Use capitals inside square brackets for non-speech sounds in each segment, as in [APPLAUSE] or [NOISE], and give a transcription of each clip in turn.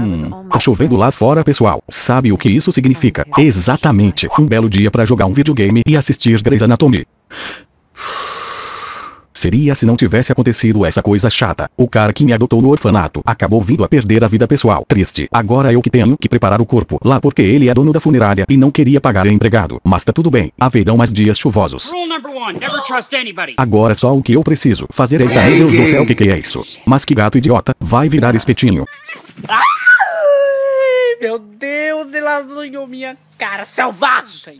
Ah, hum, tá chovendo lá fora, pessoal. Sabe o que isso significa? Exatamente, um belo dia para jogar um videogame e assistir Grey's Anatomy. Seria se não tivesse acontecido essa coisa chata. O cara que me adotou no orfanato acabou vindo a perder a vida pessoal. Triste. Agora eu que tenho que preparar o corpo lá porque ele é dono da funerária e não queria pagar empregado. Mas tá tudo bem. Haverão mais dias chuvosos. Agora só o que eu preciso fazer é. Eita, meu Deus do céu, o que, que é isso? Mas que gato idiota. Vai virar espetinho. Ah! Meu Deus, ele azunhou minha cara selvagem!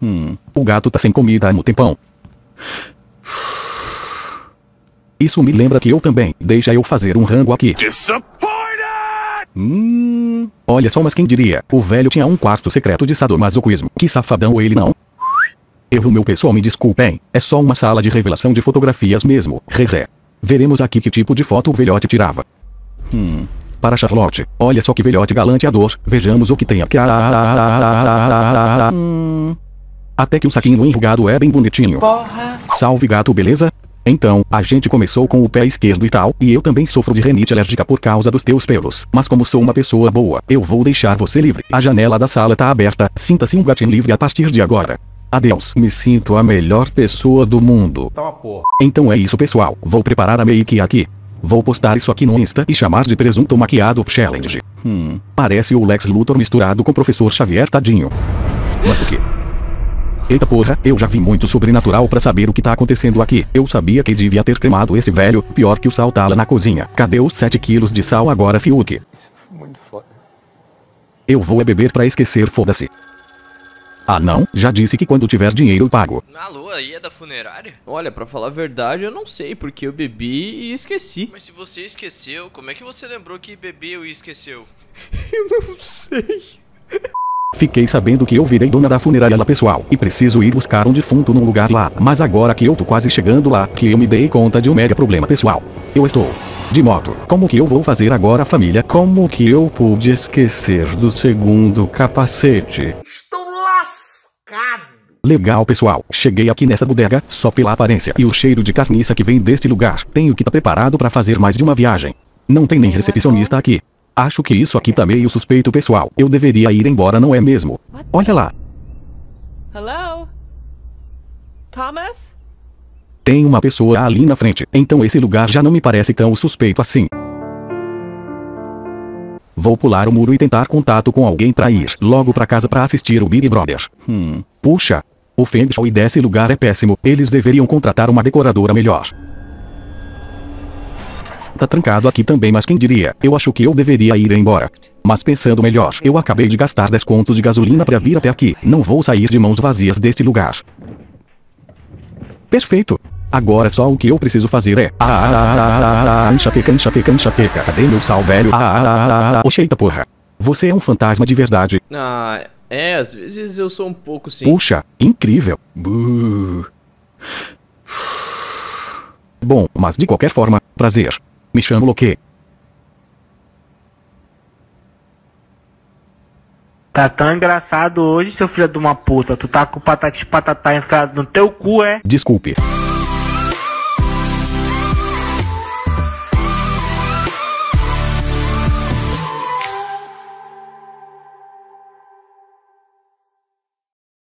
Hum, o gato tá sem comida há um tempão. Isso me lembra que eu também. Deixa eu fazer um rango aqui. Hum, olha só, mas quem diria? O velho tinha um quarto secreto de sadomasoquismo. Que safadão ele não. Erro meu pessoal, me desculpem. É só uma sala de revelação de fotografias mesmo. Reré. Veremos aqui que tipo de foto o velhote tirava. Hum para Charlotte. Olha só que velhote galanteador, vejamos o que tem aqui. Hum. Até que o saquinho enrugado é bem bonitinho. Porra. Salve gato, beleza? Então, a gente começou com o pé esquerdo e tal, e eu também sofro de renite alérgica por causa dos teus pelos. Mas como sou uma pessoa boa, eu vou deixar você livre. A janela da sala tá aberta, sinta-se um gatinho livre a partir de agora. Adeus, me sinto a melhor pessoa do mundo. Tá então é isso pessoal, vou preparar a make aqui. Vou postar isso aqui no Insta e chamar de presunto maquiado challenge. Hum, parece o Lex Luthor misturado com o professor Xavier tadinho. Mas o que? Eita porra, eu já vi muito sobrenatural para saber o que tá acontecendo aqui. Eu sabia que devia ter cremado esse velho, pior que o sal tá na cozinha. Cadê os 7 quilos de sal agora, Fiuk? Isso foi muito foda. Eu vou é beber para esquecer, foda-se. Ah não, já disse que quando tiver dinheiro eu pago. Alô, aí é da funerária? Olha, para falar a verdade, eu não sei, porque eu bebi e esqueci. Mas se você esqueceu, como é que você lembrou que bebeu e esqueceu? [LAUGHS] eu não sei. Fiquei sabendo que eu virei dona da funerária lá pessoal, e preciso ir buscar um defunto num lugar lá, mas agora que eu tô quase chegando lá, que eu me dei conta de um mega problema pessoal. Eu estou de moto. Como que eu vou fazer agora, família? Como que eu pude esquecer do segundo capacete? Estou Legal pessoal, cheguei aqui nessa bodega, só pela aparência e o cheiro de carniça que vem deste lugar, tenho que estar tá preparado para fazer mais de uma viagem. Não tem nem recepcionista aqui. Acho que isso aqui tá meio suspeito pessoal, eu deveria ir embora não é mesmo? Olha lá. Hello? Thomas? Tem uma pessoa ali na frente, então esse lugar já não me parece tão suspeito assim. Vou pular o muro e tentar contato com alguém para ir logo para casa para assistir o Big Brother. Hum, puxa, o Feng Shui desse lugar é péssimo, eles deveriam contratar uma decoradora melhor. Tá trancado aqui também mas quem diria, eu acho que eu deveria ir embora. Mas pensando melhor, eu acabei de gastar 10 contos de gasolina para vir até aqui, não vou sair de mãos vazias desse lugar. Perfeito. Agora só o que eu preciso fazer é... Ah, ah, ah, enxaqueca, enxaqueca, enxaqueca, cadê meu sal velho? Oxeita porra. Você é um fantasma de verdade. Ah... É, às vezes eu sou um pouco sim. Puxa, incrível. Bom, mas de qualquer forma, prazer. Me chamo Loque. Tá tão engraçado hoje, seu filho de uma puta. Tu tá com patati patatá enfiado no teu cu, é? Desculpe.